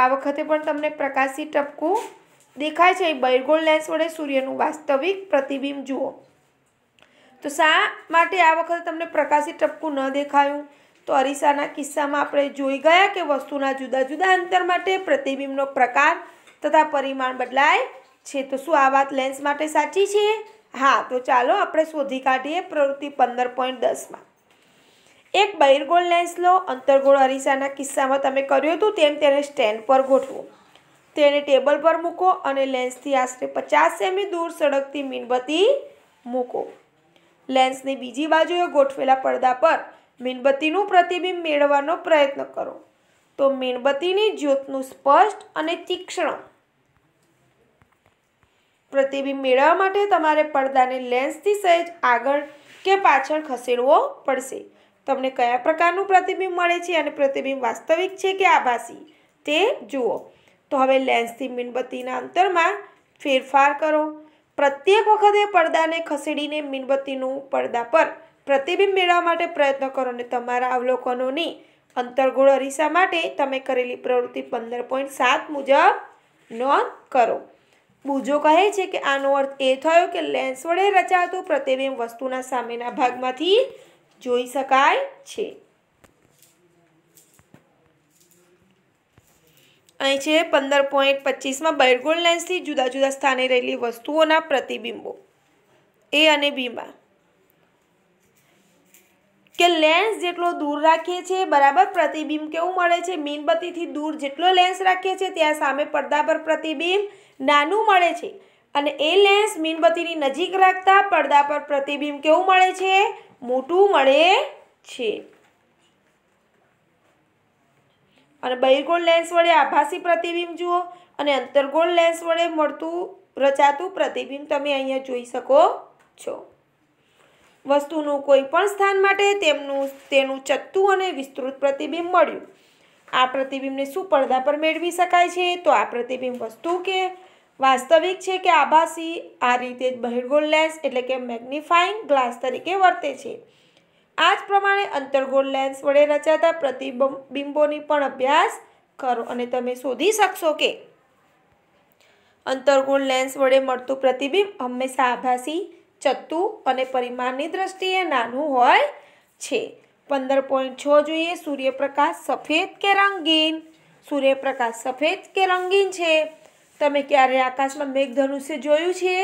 આ વખતે પણ તમને પ્રકાશી ટપકું દેખાય છે બહિર્ગોળ લેન્સ વડે સૂર્યનું વાસ્તવિક પ્રતિબિંબ જુઓ તો શા માટે આ વખતે તમને પ્રકાશી ટપકું ન દેખાયું તો અરીસાના કિસ્સામાં આપણે જોઈ ગયા કે વસ્તુના જુદા જુદા અંતર માટે પ્રતિબિંબનો પ્રકાર તથા પરિમાણ બદલાય છે તો શું આ વાત લેન્સ માટે સાચી છે હા તો ચાલો આપણે શોધી કાઢીએ પ્રવૃત્તિ પંદર પોઈન્ટ દસમાં એક બહિર્ગોળ લેન્સ લો અંતરગોળ અરીસાના કિસ્સામાં તમે કર્યું હતું તેમ તેને સ્ટેન્ડ પર ગોઠવો તેને ટેબલ પર મૂકો અને લેન્સથી આશરે પચાસ સેમી દૂર સડકથી મીણબત્તી મૂકો લેન્સની બીજી બાજુએ ગોઠવેલા પડદા પર મીણબત્તીનું પ્રતિબિંબ મેળવવાનો પ્રયત્ન કરો તો મીણબત્તીની જ્યોતનું સ્પષ્ટ અને તીક્ષ્ણ પ્રતિબિંબ મેળવવા માટે તમારે પડદાને લેન્સથી સહેજ આગળ કે પાછળ ખસેડવો પડશે તમને કયા પ્રકારનું પ્રતિબિંબ મળે છે અને પ્રતિબિંબ વાસ્તવિક છે કે આભાસી તે જુઓ તો હવે લેન્સથી મીણબત્તીના અંતરમાં ફેરફાર કરો પ્રત્યેક વખતે પડદાને ખસેડીને મીણબત્તીનું પડદા પર પ્રતિબિંબ મેળવવા માટે પ્રયત્ન કરો અને તમારા અવલોકનોની અંતર્ગોળ અરીસા માટે તમે કરેલી પ્રવૃત્તિ પંદર પોઈન્ટ સાત મુજબ નોંધ કરો બુજો કહે છે કે આનો અર્થ એ થયો કે લેન્સ વડે રચાતું પ્રતિબિંબ વસ્તુના સામેના ભાગમાંથી જોઈ શકાય છે અહીં છે પંદર પોઈન્ટ પચીસમાં બૈરગોળ લેન્સથી જુદા જુદા સ્થાને રહેલી વસ્તુઓના પ્રતિબિંબો એ અને બીમાં કે લેન્સ જેટલો દૂર રાખીએ છીએ બરાબર પ્રતિબિંબ કેવું મળે છે મીણબત્તીથી દૂર જેટલો લેન્સ રાખીએ છીએ ત્યાં સામે પડદા પર પ્રતિબિંબ નાનું મળે છે અને એ લેન્સ મીણબત્તીની નજીક રાખતા પડદા પર પ્રતિબિંબ કેવું મળે છે મોટું મળે છે અને બહિર્ગોળ લેન્સ વડે આભાસી પ્રતિબિંબ જુઓ અને અંતર્ગોળ લેન્સ વડે મળતું રચાતું પ્રતિબિંબ તમે અહીંયા જોઈ શકો છો વસ્તુનું કોઈ પણ સ્થાન માટે તેમનું તેનું ચત્તું અને વિસ્તૃત પ્રતિબિંબ મળ્યું આ પ્રતિબિંબને શું પડદા પર મેળવી શકાય છે તો આ પ્રતિબિંબ વસ્તુ કે વાસ્તવિક છે કે આભાસી આ રીતે બહિર્ગોળ લેન્સ એટલે કે મેગ્નિફાઇંગ ગ્લાસ તરીકે વર્તે છે આ જ પ્રમાણે અંતર્ગોળ લેન્સ વડે રચાતા પ્રતિબિંબોની પણ અભ્યાસ કરો અને તમે શોધી શકશો કે અંતર્ગોળ લેન્સ વડે મળતું પ્રતિબિંબ હંમેશા આભાસી ચત્તું અને પરિમાણની દ્રષ્ટિએ નાનું હોય છે પંદર પોઈન્ટ છ જોઈએ સૂર્યપ્રકાશ સફેદ કે રંગીન સૂર્યપ્રકાશ સફેદ કે રંગીન છે તમે ક્યારે આકાશમાં મેઘધનુષ્ય જોયું છે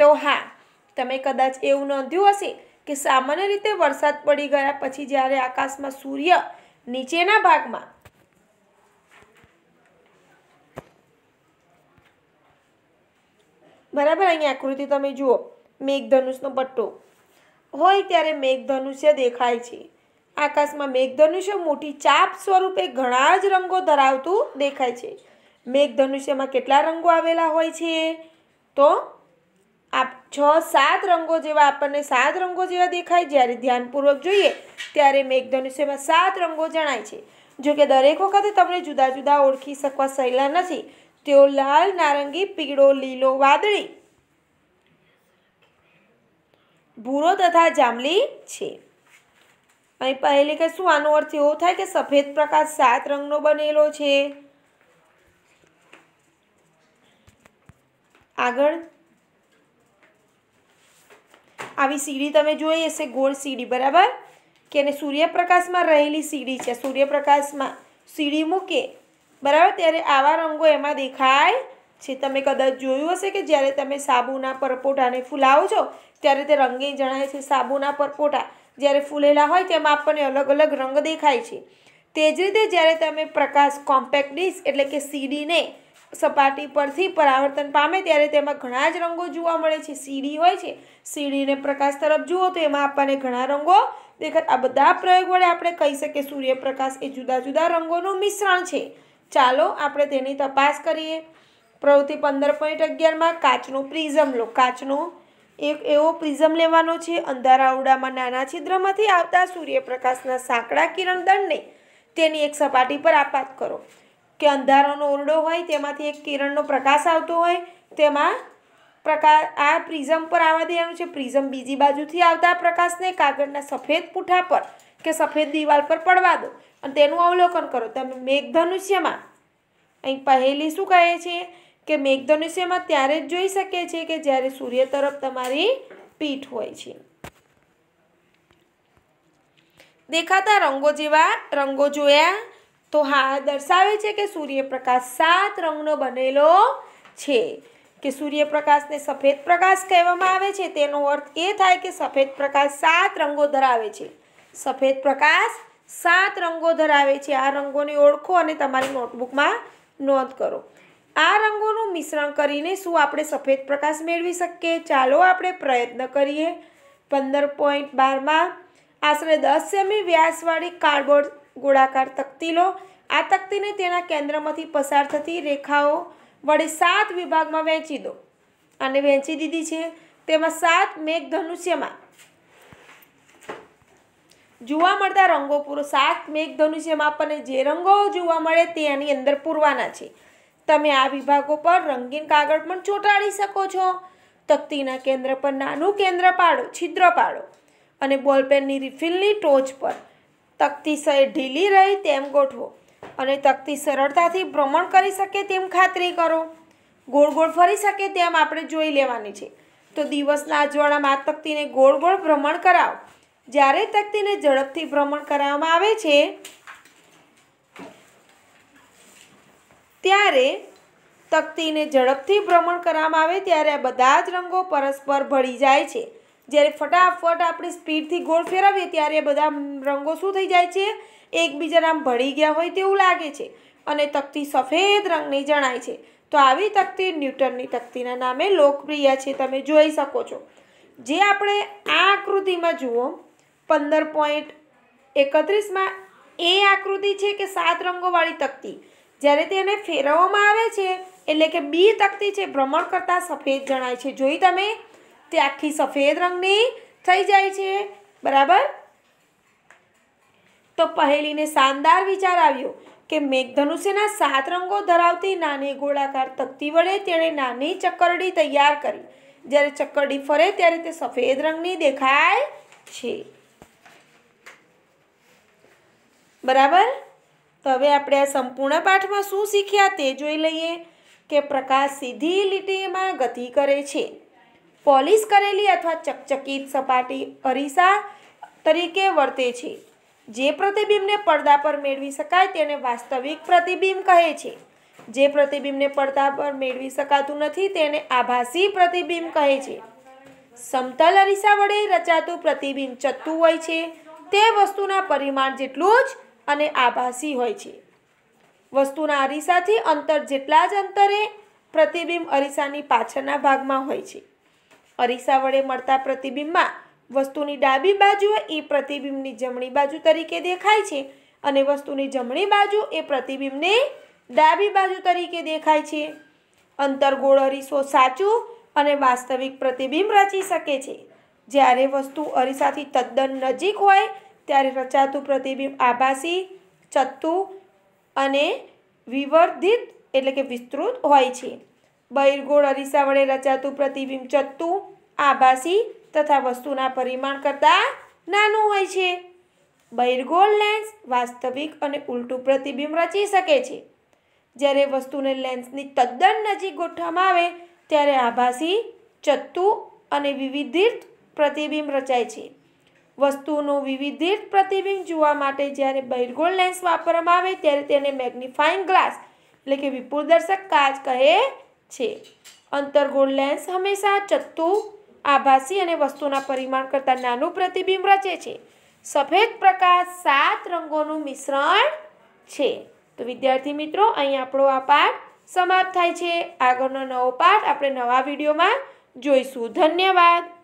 તો હા તમે કદાચ એવું નોંધ્યું હશે કે સામાન્ય રીતે વરસાદ પડી ગયા પછી જ્યારે આકાશમાં સૂર્ય નીચેના ભાગમાં બરાબર અહીંયા આકૃતિ તમે જુઓ મેઘધનુષનો પટ્ટો હોય ત્યારે મેઘધનુષ્ય દેખાય છે આકાશમાં મેઘધનુષ્ય મોટી ચાપ સ્વરૂપે ઘણા જ રંગો ધરાવતું દેખાય છે મેઘધનુષ્યમાં કેટલા રંગો આવેલા હોય છે તો આપ છ સાત રંગો જેવા આપણને સાત રંગો જેવા દેખાય જ્યારે ધ્યાનપૂર્વક જોઈએ ત્યારે મેઘધનુષ્યમાં સાત રંગો જણાય છે જોકે દરેક વખતે તમને જુદા જુદા ઓળખી શકવા સહેલા નથી તેઓ લાલ નારંગી પીળો લીલો વાદળી ભૂરો તથા જાંબલી છે અહીં પહેલી કે શું આનો અર્થ એવો થાય કે સફેદ પ્રકાશ સાત રંગનો બનેલો છે આગળ આવી સીડી તમે જોઈ હશે ગોળ સીડી બરાબર કે એને સૂર્યપ્રકાશમાં રહેલી સીડી છે સૂર્યપ્રકાશમાં સીડી મૂકે બરાબર ત્યારે આવા રંગો એમાં દેખાય છે તમે કદાચ જોયું હશે કે જ્યારે તમે સાબુના પરપોટાને ફૂલાવો છો ત્યારે તે રંગીન જણાય છે સાબુના પરપોટા જ્યારે ફૂલેલા હોય તેમાં આપણને અલગ અલગ રંગ દેખાય છે તે જ રીતે જ્યારે તમે પ્રકાશ કોમ્પેક્ટ ડિસ્ક એટલે કે સીડીને સપાટી પરથી પરાવર્તન પામે ત્યારે તેમાં ઘણા જ રંગો જોવા મળે છે સીડી હોય છે સીડીને પ્રકાશ તરફ જુઓ તો એમાં આપણને ઘણા રંગો દેખાય આ બધા પ્રયોગ વડે આપણે કહી શકીએ સૂર્યપ્રકાશ એ જુદા જુદા રંગોનું મિશ્રણ છે ચાલો આપણે તેની તપાસ કરીએ પ્રવૃત્તિ પંદર પોઈન્ટ અગિયારમાં કાચનું પ્રિઝમ લો કાચનો એક એવો પ્રિઝમ લેવાનો છે અંધારા અંધારાઉડામાં નાના છિદ્રમાંથી આવતા સૂર્યપ્રકાશના સાંકડા કિરણ કિરણદંડને તેની એક સપાટી પર આપાત કરો કે અંધારાનો ઓરડો હોય તેમાંથી એક કિરણનો પ્રકાશ આવતો હોય તેમાં પ્રકાશ આ પ્રિઝમ પર આવવા દેવાનું છે પ્રિઝમ બીજી બાજુથી આવતા પ્રકાશને કાગળના સફેદ પૂઠા પર કે સફેદ દિવાલ પર પડવા દો અને તેનું અવલોકન કરો તમે મેઘધનુષ્યમાં અહીં પહેલી શું કહે છે કે મેઘધનુષ્યમાં ત્યારે જ જોઈ શકીએ છીએ કે જ્યારે સૂર્ય તરફ તમારી પીઠ હોય છે દેખાતા રંગો જેવા રંગો જોયા તો હા દર્શાવે છે કે સૂર્યપ્રકાશ સાત રંગનો બનેલો છે કે સૂર્યપ્રકાશને સફેદ પ્રકાશ કહેવામાં આવે છે તેનો અર્થ એ થાય કે સફેદ પ્રકાશ સાત રંગો ધરાવે છે સફેદ પ્રકાશ સાત રંગો ધરાવે છે આ રંગોને ઓળખો અને તમારી નોટબુકમાં નોંધ કરો આ રંગોનું મિશ્રણ કરીને શું આપણે સફેદ પ્રકાશ મેળવી શકીએ ચાલો આપણે પ્રયત્ન કરીએ પંદર પોઈન્ટ બારમાં આશરે દસ સેમી વ્યાસવાળી કાર્ડબોર્ડ ગોળાકાર તકતી લો આ તકતીને તેના કેન્દ્રમાંથી પસાર થતી રેખાઓ વડે સાત વિભાગમાં વહેંચી દો અને વહેંચી દીધી છે તેમાં સાત મેઘધનુષ્યમાં જોવા મળતા રંગો પૂરો સાત મેઘધનુષ્યમાં આપણને જે રંગો જોવા મળે તે આની અંદર પૂરવાના છે તમે આ વિભાગો પર રંગીન કાગળ પણ ચોંટાડી શકો છો તકતીના કેન્દ્ર પર નાનું કેન્દ્ર પાડો છિદ્ર પાડો અને બોલપેનની રિફિલની ટોચ પર તકતી સહી ઢીલી રહે તેમ ગોઠવો અને તકતી સરળતાથી ભ્રમણ કરી શકે તેમ ખાતરી કરો ગોળ ગોળ ફરી શકે તેમ આપણે જોઈ લેવાની છે તો દિવસના અજવાળામાં તકતીને ગોળ ગોળ ભ્રમણ કરાવો જ્યારે તકતીને ઝડપથી ભ્રમણ કરાવવામાં આવે છે ત્યારે તકતીને ઝડપથી ભ્રમણ કરવામાં આવે ત્યારે આ બધા જ રંગો પરસ્પર ભળી જાય છે જ્યારે ફટાફટ આપણે સ્પીડથી ગોળ ફેરવીએ ત્યારે બધા રંગો શું થઈ જાય છે એકબીજાના ભળી ગયા હોય તેવું લાગે છે અને તકતી સફેદ રંગની જણાય છે તો આવી તકતી ન્યૂટનની તકતીના નામે લોકપ્રિય છે તમે જોઈ શકો છો જે આપણે આ આકૃતિમાં જુઓ પંદર પોઈન્ટ એકત્રીસમાં એ આકૃતિ છે કે સાત રંગોવાળી તકતી જ્યારે તેને ફેરવવામાં આવે છે એટલે કે બી તકતી છે ભ્રમણ કરતાં સફેદ જણાય છે જોઈ તમે તે આખી સફેદ રંગની થઈ જાય છે બરાબર તો પહેલીને શાનદાર વિચાર આવ્યો કે મેઘધનુષ્યના સાત રંગો ધરાવતી નાની ગોળાકાર તકતી વડે તેણે નાની ચક્કરડી તૈયાર કરી જ્યારે ચક્કરડી ફરે ત્યારે તે સફેદ રંગની દેખાય છે બરાબર તો હવે આપણે આ સંપૂર્ણ પાઠમાં શું શીખ્યા તે જોઈ લઈએ કે પ્રકાશ સીધી લીટીમાં ગતિ કરે છે પોલિશ કરેલી અથવા ચકચકિત સપાટી અરીસા તરીકે વર્તે છે જે પ્રતિબિંબને પડદા પર મેળવી શકાય તેને વાસ્તવિક પ્રતિબિંબ કહે છે જે પ્રતિબિંબને પડદા પર મેળવી શકાતું નથી તેને આભાસી પ્રતિબિંબ કહે છે સમતલ અરીસા વડે રચાતું પ્રતિબિંબ ચત્તું હોય છે તે વસ્તુના પરિમાણ જેટલું જ અને આભાસી હોય છે વસ્તુના અરીસાથી અંતર જેટલા જ અંતરે પ્રતિબિંબ અરીસાની પાછળના ભાગમાં હોય છે અરીસા વડે મળતા પ્રતિબિંબમાં વસ્તુની ડાબી બાજુ એ પ્રતિબિંબની જમણી બાજુ તરીકે દેખાય છે અને વસ્તુની જમણી બાજુ એ પ્રતિબિંબને ડાબી બાજુ તરીકે દેખાય છે અંતરગોળ અરીસો સાચું અને વાસ્તવિક પ્રતિબિંબ રચી શકે છે જ્યારે વસ્તુ અરીસાથી તદ્દન નજીક હોય ત્યારે રચાતું પ્રતિબિંબ આભાસી ચત્તુ અને વિવર્ધિત એટલે કે વિસ્તૃત હોય છે બહિર્ગોળ અરીસા વડે રચાતું પ્રતિબિંબ ચત્તુ આભાસી તથા વસ્તુના પરિમાણ કરતાં નાનું હોય છે બહિર્ગોળ લેન્સ વાસ્તવિક અને ઉલટું પ્રતિબિંબ રચી શકે છે જ્યારે વસ્તુને લેન્સની તદ્દન નજીક ગોઠવવામાં આવે ત્યારે આભાસી ચત્તુ અને વિવિધિત પ્રતિબિંબ રચાય છે વસ્તુનું વિવિધિત પ્રતિબિંબ જોવા માટે જ્યારે બહિર્ગોળ લેન્સ વાપરવામાં આવે ત્યારે તેને મેગ્નિફાઈંગ ગ્લાસ એટલે કે વિપુલદર્શક કાચ કહે છે અંતર્ગોળ લેન્સ હંમેશા ચત્તું આભાસી અને વસ્તુના પરિમાણ કરતાં નાનું પ્રતિબિંબ રચે છે સફેદ પ્રકાશ સાત રંગોનું મિશ્રણ છે તો વિદ્યાર્થી મિત્રો અહીં આપણો આ પાઠ સમાપ્ત થાય છે આગળનો નવો પાઠ આપણે નવા વિડીયોમાં જોઈશું ધન્યવાદ